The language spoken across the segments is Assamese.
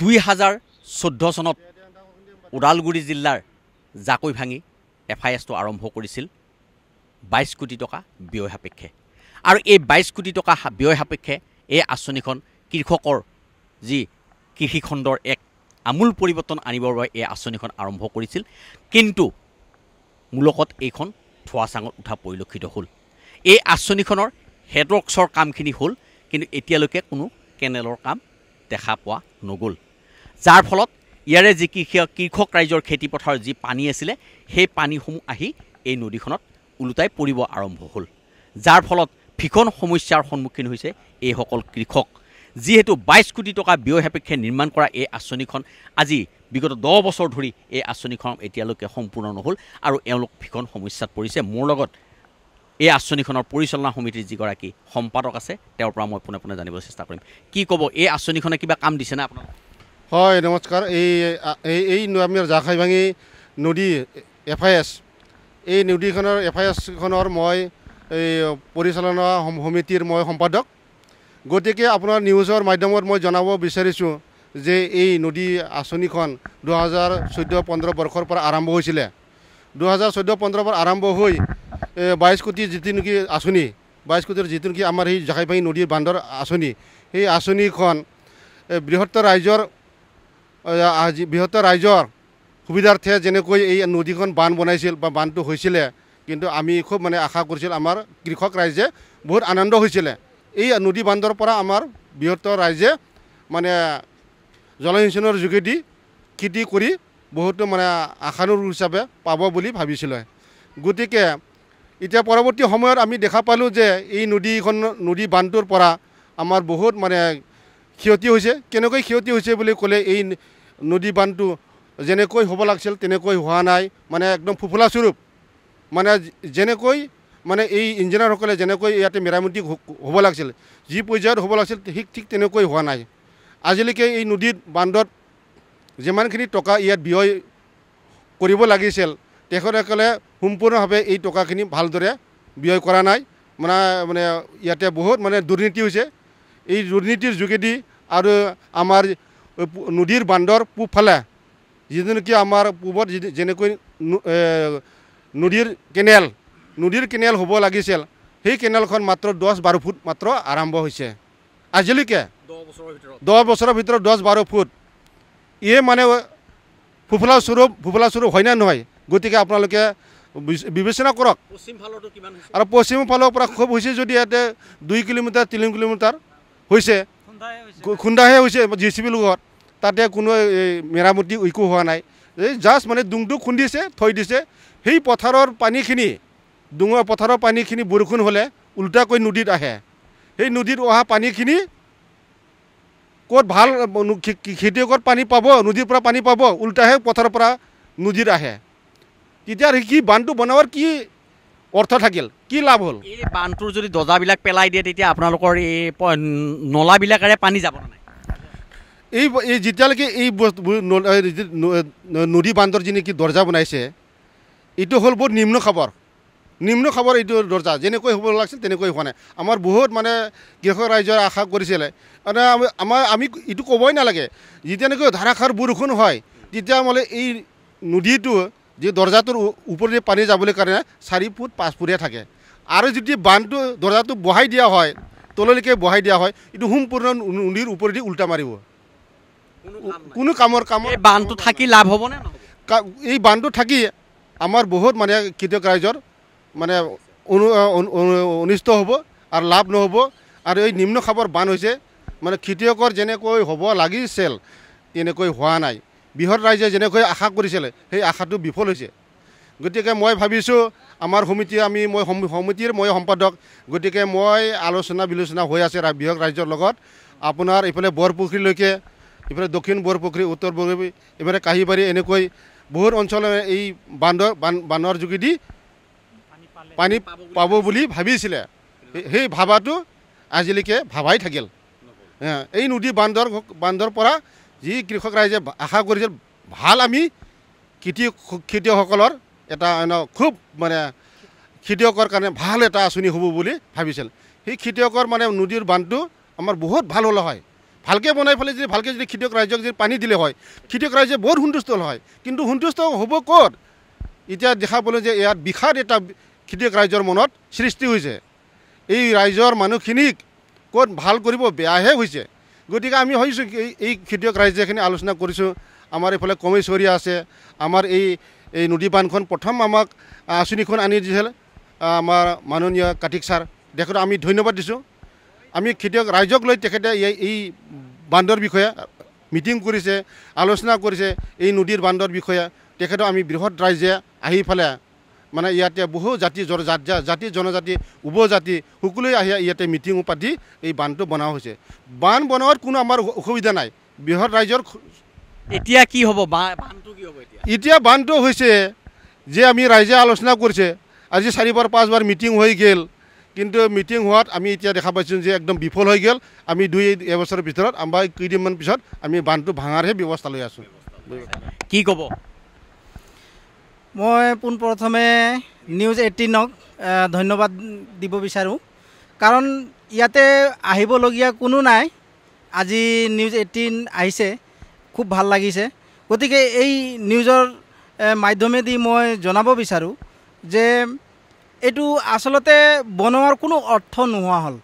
দুই হাজাৰ চৈধ্য চনত ওদালগুৰি জিলাৰ জাকৈ ভাঙি এফ আই এছটো আৰম্ভ কৰিছিল বাইছ কোটি টকা ব্যয় সাপেক্ষে আৰু এই বাইছ কোটি টকা ব্যয় সাপেক্ষে এই আঁচনিখন কৃষকৰ যি কৃষিখণ্ডৰ এক আমূল পৰিৱৰ্তন আনিবৰ বাবে এই আঁচনিখন আৰম্ভ কৰিছিল কিন্তু মূলকত এইখন থোৱা চাঙত উঠা পৰিলক্ষিত হ'ল এই আঁচনিখনৰ হেডৱৰ্কছৰ কামখিনি হ'ল কিন্তু এতিয়ালৈকে কোনো কেনেলৰ কাম দেখা পোৱা নগ'ল যাৰ ফলত ইয়াৰে যি কৃষি কৃষক ৰাইজৰ খেতিপথাৰৰ যি পানী আছিলে সেই পানীসমূহ আহি এই নদীখনত ওলোটাই পৰিব আৰম্ভ হ'ল যাৰ ফলত ভীষণ সমস্যাৰ সন্মুখীন হৈছে এইসকল কৃষক যিহেতু বাইছ কোটি টকা ব্যয় সাপেক্ষে নিৰ্মাণ কৰা এই আঁচনিখন আজি বিগত দহ বছৰ ধৰি এই আঁচনিখন এতিয়ালৈকে সম্পূৰ্ণ নহ'ল আৰু এওঁলোক ভীষণ সমস্যাত পৰিছে মোৰ লগত এই আঁচনিখনৰ পৰিচালনা সমিতিৰ যিগৰাকী সম্পাদক আছে তেওঁৰ পৰা মই পোনে পোনে জানিবলৈ চেষ্টা কৰিম কি ক'ব এই আঁচনিখনে কিবা কাম দিছেনে আপোনাক হয় নমস্কাৰ এই এই এই আমাৰ জাখাই ভাঙি নদী এফ আই এছ এই নদীখনৰ এফ আই এছখনৰ মই এই পৰিচালনা সমিতিৰ মই সম্পাদক গতিকে আপোনাৰ নিউজৰ মাধ্যমত মই জনাব বিচাৰিছোঁ যে এই নদী আঁচনিখন দুহেজাৰ চৈধ্য পোন্ধৰ বৰ্ষৰ পৰা আৰম্ভ হৈছিলে দুহেজাৰ চৈধ্য পোন্ধৰৰ পৰা আৰম্ভ হৈ বাইছ কোটি যিটো নেকি আঁচনি বাইছ কোটিৰ যিটো নেকি আমাৰ সেই জাকাইপাই নদীৰ বান্ধৰ আঁচনি সেই আঁচনিখন বৃহত্তৰ ৰাইজৰ বৃহত্তৰ ৰাইজৰ সুবিধাৰ্থে যেনেকৈ এই নদীখন বান্ধ বনাইছিল বা বান্ধটো হৈছিলে কিন্তু আমি খুব মানে আশা কৰিছিল আমাৰ কৃষক ৰাইজে বহুত আনন্দ হৈছিলে এই নদী বান্ধৰ পৰা আমাৰ বৃহত্তৰ ৰাইজে মানে জলসিঞ্চনৰ যোগেদি খেতি কৰি বহুতো মানে আশানুৰূপ হিচাপে পাব বুলি ভাবিছিলে গতিকে এতিয়া পৰৱৰ্তী সময়ত আমি দেখা পালোঁ যে এই নদীখন নদী বান্ধটোৰ পৰা আমাৰ বহুত মানে ক্ষতি হৈছে কেনেকৈ ক্ষতি হৈছে বুলি ক'লে এই নদী বান্ধটো যেনেকৈ হ'ব লাগিছিল তেনেকৈ হোৱা নাই মানে একদম স্বৰূপ মানে যেনেকৈ মানে এই ইঞ্জিনিয়াৰসকলে যেনেকৈ ইয়াতে মেৰামতি হ'ব লাগিছিল যি পৰ্যায়ত হ'ব লাগিছিল ঠিক ঠিক তেনেকৈ হোৱা নাই আজিলৈকে এই নদীত বান্ধত যিমানখিনি টকা ইয়াত ব্যয় কৰিব লাগিছিল তেখেতসকলে সম্পূৰ্ণভাৱে এই টকাখিনি ভালদৰে ব্যয় কৰা নাই মানে মানে ইয়াতে বহুত মানে দুৰ্নীতি হৈছে এই দুৰ্নীতিৰ যোগেদি আৰু আমাৰ নদীৰ বান্দৰ পূবফালে যিটো নেকি আমাৰ পূবত যেনেকৈ নদীৰ কেনেল নদীৰ কেনেল হ'ব লাগিছিল সেই কেনেলখন মাত্ৰ দহ বাৰ ফুট মাত্ৰ আৰম্ভ হৈছে আজিলৈকে দহ বছৰৰ ভিতৰত দহ বাৰ ফুট ইয়ে মানে স্বৰূপ ফুফলাস্বৰূপ স্বৰূপ হয়নে নহয় গতিকে আপোনালোকে বিবেচনা কৰক আৰু পশ্চিম ফালৰ পৰা খুব হৈছে যদি ইয়াতে দুই কিলোমিটাৰ তিনি কিলোমিটাৰ হৈছে খুন্দাহে হৈছে জি চি বি লগত তাতে কোনো মেৰামতি একো হোৱা নাই এই জাষ্ট মানে ডুংটো খুন্দিছে থৈ দিছে সেই পথাৰৰ পানীখিনি ডুঙৰ পথাৰৰ পানীখিনি বৰষুণ হ'লে ওলোটাকৈ নদীত আহে সেই নদীত অহা পানীখিনি ক'ত ভাল খেতিয়কত পানী পাব নদীৰ পৰা পানী পাব ওলোটাহে পথাৰৰ পৰা নদীত আহে তেতিয়া সি বান্ধটো বনাবৰ কি অৰ্থ থাকিল কি লাভ হ'ল এই বান্ধটোৰ যদি দজাবিলাক পেলাই দিয়ে তেতিয়া আপোনালোকৰ এই নলাবিলাকেৰে পানী যাব এই এই যেতিয়ালৈকে এই বস্তু নদী বান্ধৰ যি নেকি দৰ্জা বনাইছে এইটো হ'ল বহুত নিম্ন খবৰ নিম্ন খবৰ এইটো দৰ্জা যেনেকৈ হ'ব লাগিছিল তেনেকৈ হোৱা নাই আমাৰ বহুত মানে কৃষক ৰাইজৰ আশা কৰিছিলে মানে আমাৰ আমি এইটো ক'বই নালাগে যেতিয়া নেকি ধাৰাসাৰ বৰষুণ হয় তেতিয়া মানে এই নদীটো যি দৰ্জাটোৰ ওপৰেদি পানী যাবলৈ কাৰণে চাৰি ফুট পাঁচ পাঁচফুটীয়া থাকে আৰু যদি বান্ধটো দৰ্জাটো বহাই দিয়া হয় তললৈকে বহাই দিয়া হয় এইটো সম্পূৰ্ণ নদীৰ ওপৰেদি উল্টা মাৰিব কোনো কামৰ কাম বান্ধটো থাকি লাভ হ'বনে এই বান্ধটো থাকি আমাৰ বহুত মানে খেতিয়ক ৰাইজৰ মানে অনিষ্ট হ'ব আৰু লাভ নহ'ব আৰু এই নিম্ন খাপৰ বান্ধ হৈছে মানে খেতিয়কৰ যেনেকৈ হ'ব লাগিছিল তেনেকৈ হোৱা নাই বৃহৎ ৰাইজে যেনেকৈ আশা কৰিছিলে সেই আশাটো বিফল হৈছে গতিকে মই ভাবিছোঁ আমাৰ সমিতি আমি মই সমিতিৰ মই সম্পাদক গতিকে মই আলোচনা বিলোচনা হৈ আছে বৃহৎ ৰাইজৰ লগত আপোনাৰ ইফালে বৰপুখুৰীলৈকে ইফালে দক্ষিণ বৰপুখুৰী উত্তৰ বৰপুখুৰী এইফালে কাঁহীবাৰী এনেকৈ বহুত অঞ্চলে এই বান্ধ বান্ধৰ যোগেদি পানী পাব বুলি ভাবিছিলে সেই ভাবাটো আজিলৈকে ভাবাই থাকিল এই নদী বান্ধৰ বান্ধৰ পৰা যি কৃষক ৰাইজে আশা কৰিছিল ভাল আমি খেতি খেতিয়কসকলৰ এটা খুব মানে খেতিয়কৰ কাৰণে ভাল এটা আঁচনি হ'ব বুলি ভাবিছিল সেই খেতিয়কৰ মানে নদীৰ বান্ধটো আমাৰ বহুত ভাল হ'লে হয় ভালকৈ বনাই পেলাই যদি ভালকৈ যদি খেতিয়ক ৰাইজক যদি পানী দিলে হয় খেতিয়ক ৰাইজে বহুত সন্তুষ্ট হয় কিন্তু সন্তুষ্ট হ'ব ক'ত এতিয়া দেখা পালোঁ যে ইয়াত বিষাদ এটা খেতিয়ক ৰাইজৰ মনত সৃষ্টি হৈছে এই ৰাইজৰ মানুহখিনিক ক'ত ভাল কৰিব বেয়াহে হৈছে গতিকে আমি ভাবিছোঁ এই এই খেতিয়ক ৰাইজেখিনি আলোচনা কৰিছোঁ আমাৰ এইফালে কমেশ্বৰী আছে আমাৰ এই এই নদী বান্ধখন প্ৰথম আমাক আঁচনিখন আনি দিছিল আমাৰ মাননীয় কাৰ্তিক ছাৰ তেখেতক আমি ধন্যবাদ দিছোঁ আমি খেতিয়ক ৰাইজক লৈ তেখেতে এই এই বান্ধৰ বিষয়ে মিটিং কৰিছে আলোচনা কৰিছে এই নদীৰ বান্ধৰ বিষয়ে তেখেতক আমি বৃহৎ ৰাইজে আহি পেলাই মানে ইয়াতে বহু জাতি জাতি জনজাতি উপজাতি সকলোৱে আহি ইয়াতে মিটিঙো পাতি এই বান্ধটো বনোৱা হৈছে বান্ধ বনোৱাৰ কোনো আমাৰ অসুবিধা নাই বৃহৎ ৰাইজৰ এতিয়া কি হ'ব এতিয়া বান্ধটো হৈছে যে আমি ৰাইজে আলোচনা কৰিছে আজি চাৰিবাৰ পাঁচবাৰ মিটিং হৈ গ'ল কিন্তু মিটিং হোৱাত আমি এতিয়া দেখা পাইছোঁ যে একদম বিফল হৈ গ'ল আমি দুই এবছৰৰ ভিতৰত আমাৰ কেইদিনমান পিছত আমি বান্ধটো ভাঙাৰহে ব্যৱস্থা লৈ আছোঁ কি ক'ব মই পোনপ্ৰথমে নিউজ এইটিনক ধন্যবাদ দিব বিচাৰোঁ কাৰণ ইয়াতে আহিবলগীয়া কোনো নাই আজি নিউজ এইটিন আহিছে খুব ভাল লাগিছে গতিকে এই নিউজৰ মাধ্যমেদি মই জনাব বিচাৰোঁ যে এইটো আচলতে বনোৱাৰ কোনো অৰ্থ নোহোৱা হ'ল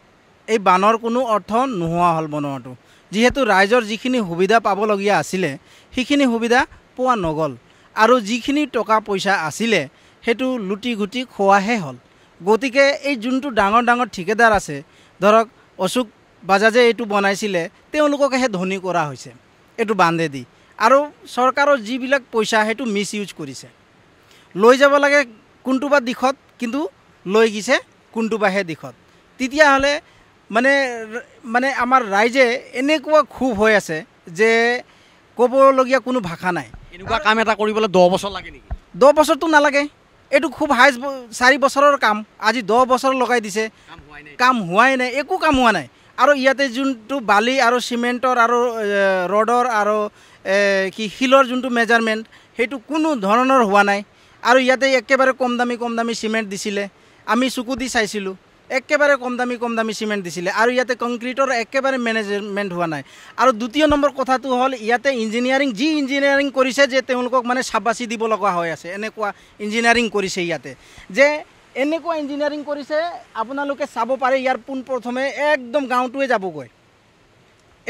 এই বানৰ কোনো অৰ্থ নোহোৱা হ'ল বনোৱাটো যিহেতু ৰাইজৰ যিখিনি সুবিধা পাবলগীয়া আছিলে সেইখিনি সুবিধা পোৱা নগ'ল আৰু যিখিনি টকা পইচা আছিলে সেইটো লুটি ঘুটি খোৱাহে হ'ল গতিকে এই যোনটো ডাঙৰ ডাঙৰ ঠিকেদাৰ আছে ধৰক অশোক বাজাজে এইটো বনাইছিলে তেওঁলোককহে ধনী কৰা হৈছে এইটো বান্ধেদি আৰু চৰকাৰৰ যিবিলাক পইচা সেইটো মিছ ইউজ কৰিছে লৈ যাব লাগে কোনটোবা দিশত কিন্তু লৈ গৈছে কোনটোবাহে দিশত তেতিয়াহ'লে মানে মানে আমাৰ ৰাইজে এনেকুৱা ক্ষোভ হৈ আছে যে ক'বলগীয়া কোনো ভাষা নাই এনেকুৱা কাম এটা কৰিবলৈ দহ বছৰ লাগে নেকি দহ বছৰটো নালাগে এইটো খুব হাই চাৰি বছৰৰ কাম আজি দহ বছৰ লগাই দিছে কাম হোৱাই নাই একো কাম হোৱা নাই আৰু ইয়াতে যোনটো বালি আৰু চিমেণ্টৰ আৰু ৰডৰ আৰু কি শিলৰ যোনটো মেজাৰমেণ্ট সেইটো কোনো ধৰণৰ হোৱা নাই আৰু ইয়াতে একেবাৰে কম দামী কম দামী চিমেণ্ট দিছিলে আমি চকু দি চাইছিলোঁ একেবাৰে কম দামী কম দামী চিমেণ্ট দিছিলে আৰু ইয়াতে কংক্ৰিটৰ একেবাৰে মেনেজমেণ্ট হোৱা নাই আৰু দ্বিতীয় নম্বৰ কথাটো হ'ল ইয়াতে ইঞ্জিনিয়াৰিং যি ইঞ্জিনিয়াৰিং কৰিছে যে তেওঁলোকক মানে চাবাচি দিব লগা হৈ আছে এনেকুৱা ইঞ্জিনিয়াৰিং কৰিছে ইয়াতে যে এনেকুৱা ইঞ্জিনিয়াৰিং কৰিছে আপোনালোকে চাব পাৰে ইয়াৰ পোনপ্ৰথমে একদম গাঁৱটোৱে যাবগৈ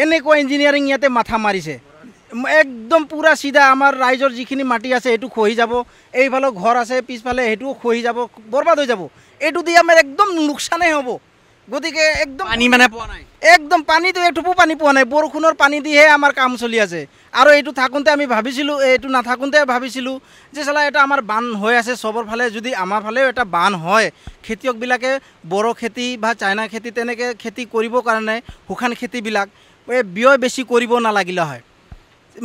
এনেকুৱা ইঞ্জিনিয়াৰিং ইয়াতে মাথা মাৰিছে একদম পুৰা চিধা আমাৰ ৰাইজৰ যিখিনি মাটি আছে সেইটো খহি যাব এইফালে ঘৰ আছে পিছফালে সেইটোও খহি যাব বৰবাদ হৈ যাব এইটো দি আমাৰ একদম লোকচানেই হ'ব গতিকে একদম পানী মানে পোৱা নাই একদম পানীটো এঠোপো পানী পোৱা নাই বৰষুণৰ পানী দিহে আমাৰ কাম চলি আছে আৰু এইটো থাকোঁতে আমি ভাবিছিলোঁ এইটো নাথাকোঁতে ভাবিছিলোঁ যে চলা এটা আমাৰ বান হৈ আছে চবৰ ফালে যদি আমাৰ ফালেও এটা বান হয় খেতিয়কবিলাকে বড়ো খেতি বা চাইনা খেতি তেনেকৈ খেতি কৰিবৰ কাৰণে শুকান খেতিবিলাক ব্যয় বেছি কৰিব নালাগিলে হয়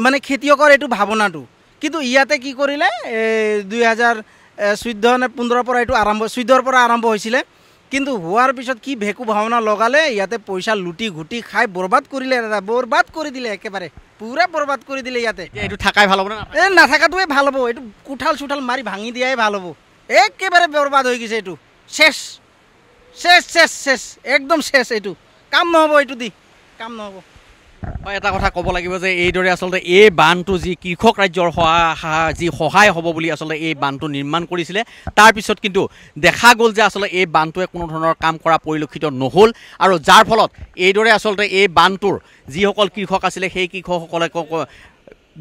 মানে খেতিয়কৰ এইটো ভাৱনাটো কিন্তু ইয়াতে কি কৰিলে দুই হাজাৰ চৈধ্য নে পোন্ধৰৰ পৰা এইটো আৰম্ভ চৈধ্যৰ পৰা আৰম্ভ হৈছিলে কিন্তু হোৱাৰ পিছত কি ভেকু ভাওনা লগালে ইয়াতে পইচা লুটি ঘুটি খাই বৰবাদ কৰিলে দাদা বৰবাদ কৰি দিলে একেবাৰে পূৰা বৰবাদ কৰি দিলে ইয়াতে এইটো থাকাই ভাল হ'ব এই নাথাকাটোৱে ভাল হ'ব এইটো কোঠাল চোঠাল মাৰি ভাঙি দিয়াই ভাল হ'ব একেবাৰে বৰবাদ হৈ গৈছে এইটো চেচ চেচ চেচ চেচ একদম চেচ এইটো কাম নহ'ব এইটো দি কাম নহ'ব এটা কথা ক'ব লাগিব যে এইদৰে আচলতে এই বান্ধটো যি কৃষক ৰাজ্যৰ সহায় যি সহায় হ'ব বুলি আচলতে এই বান্ধটো নিৰ্মাণ কৰিছিলে তাৰপিছত কিন্তু দেখা গ'ল যে আচলতে এই বান্ধটোৱে কোনো ধৰণৰ কাম কৰা পৰিলক্ষিত নহ'ল আৰু যাৰ ফলত এইদৰে আচলতে এই বান্ধটোৰ যিসকল কৃষক আছিলে সেই কৃষকসকলে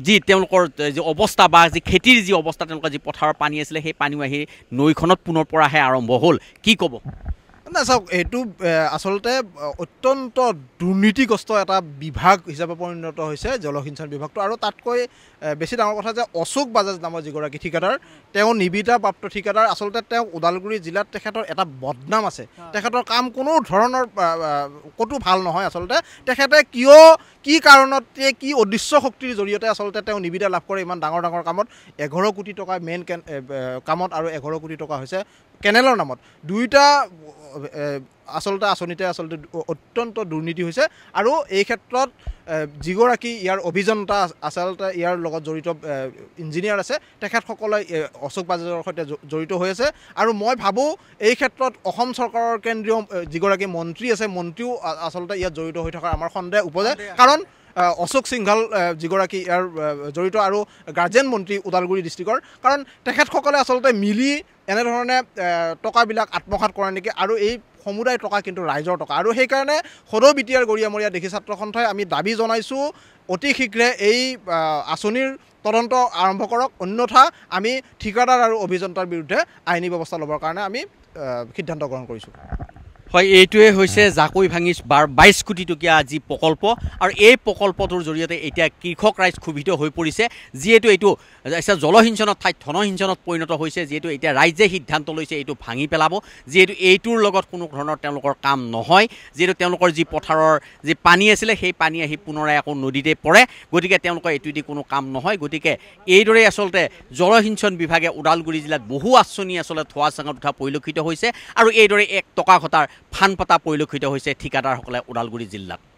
যি তেওঁলোকৰ যি অৱস্থা বা যি খেতিৰ যি অৱস্থা তেওঁলোকৰ যি পথাৰৰ পানী আছিলে সেই পানীও আহি নৈখনত পুনৰ পৰাহে আৰম্ভ হ'ল কি ক'ব নাই চাওক এইটো আচলতে অত্যন্ত দুৰ্নীতিগ্ৰস্ত এটা বিভাগ হিচাপে পৰিণত হৈছে জলসিঞ্চন বিভাগটো আৰু তাতকৈ বেছি ডাঙৰ কথা যে অশোক বাজাজ নামৰ যিগৰাকী ঠিকাদাৰ তেওঁ নিবিদা প্ৰাপ্ত ঠিকাদাৰ আচলতে তেওঁ ওদালগুৰি জিলাত তেখেতৰ এটা বদনাম আছে তেখেতৰ কাম কোনো ধৰণৰ ক'তো ভাল নহয় আচলতে তেখেতে কিয় কি কাৰণতে কি অদৃশ্য শক্তিৰ জৰিয়তে আচলতে তেওঁ নিবিদা লাভ কৰে ইমান ডাঙৰ ডাঙৰ কামত এঘাৰ কোটি টকা মেইন কামত আৰু এঘাৰ কোটি টকা হৈছে কেনেলৰ নামত দুয়োটা আচলতে আঁচনিতে আচলতে অত্যন্ত দুৰ্নীতি হৈছে আৰু এই ক্ষেত্ৰত যিগৰাকী ইয়াৰ অভিযন্তা আচলতে ইয়াৰ লগত জড়িত ইঞ্জিনিয়াৰ আছে তেখেতসকলে অশোক বাজেজৰ সৈতে জড়িত হৈ আছে আৰু মই ভাবোঁ এই ক্ষেত্ৰত অসম চৰকাৰৰ কেন্দ্ৰীয় যিগৰাকী মন্ত্ৰী আছে মন্ত্ৰীও আচলতে ইয়াত জড়িত হৈ থকাৰ আমাৰ সন্দেহ উপজে কাৰণ অশোক সিংঘাল যিগৰাকী ইয়াৰ জড়িত আৰু গাৰ্জেন মন্ত্ৰী ওদালগুৰি ডিষ্ট্ৰিক্টৰ কাৰণ তেখেতসকলে আচলতে মিলি এনেধৰণে টকাবিলাক আত্মসাত কৰে নেকি আৰু এই সমুদায় টকা কিন্তু ৰাইজৰ টকা আৰু সেইকাৰণে সদৌ বি টি আৰ গৰিয়ামৰীয়া দেশী ছাত্ৰ সন্থাই আমি দাবী জনাইছোঁ অতি শীঘ্ৰে এই আঁচনিৰ তদন্ত আৰম্ভ কৰক অন্যথা আমি ঠিকাদাৰ আৰু অভিযন্তাৰ বিৰুদ্ধে আইনী ব্যৱস্থা ল'বৰ কাৰণে আমি সিদ্ধান্ত গ্ৰহণ কৰিছোঁ হয় এইটোৱে হৈছে জাকৈ ভাঙি বাৰ বাইছ কোটি টকীয়া যি প্ৰকল্প আৰু এই প্ৰকল্পটোৰ জৰিয়তে এতিয়া কৃষক ৰাইজ ক্ষোভিত হৈ পৰিছে যিহেতু এইটো জলসিঞ্চনৰ ঠাইত ধনসিঞ্চনত পৰিণত হৈছে যিহেতু এতিয়া ৰাইজে সিদ্ধান্ত লৈছে এইটো ভাঙি পেলাব যিহেতু এইটোৰ লগত কোনো ধৰণৰ তেওঁলোকৰ কাম নহয় যিহেতু তেওঁলোকৰ যি পথাৰৰ যি পানী আছিলে সেই পানী আহি পুনৰাই আকৌ নদীতে পৰে গতিকে তেওঁলোকৰ এইটো দি কোনো কাম নহয় গতিকে এইদৰেই আচলতে জলসিঞ্চন বিভাগে ওদালগুৰি জিলাত বহু আঁচনি আচলতে থোৱা চাঙত উঠা পৰিলক্ষিত হৈছে আৰু এইদৰে এক টকা ঘটাৰ ফান পতা পৰিলক্ষিত হৈছে ঠিকাদাৰসকলে ওদালগুৰি জিলাত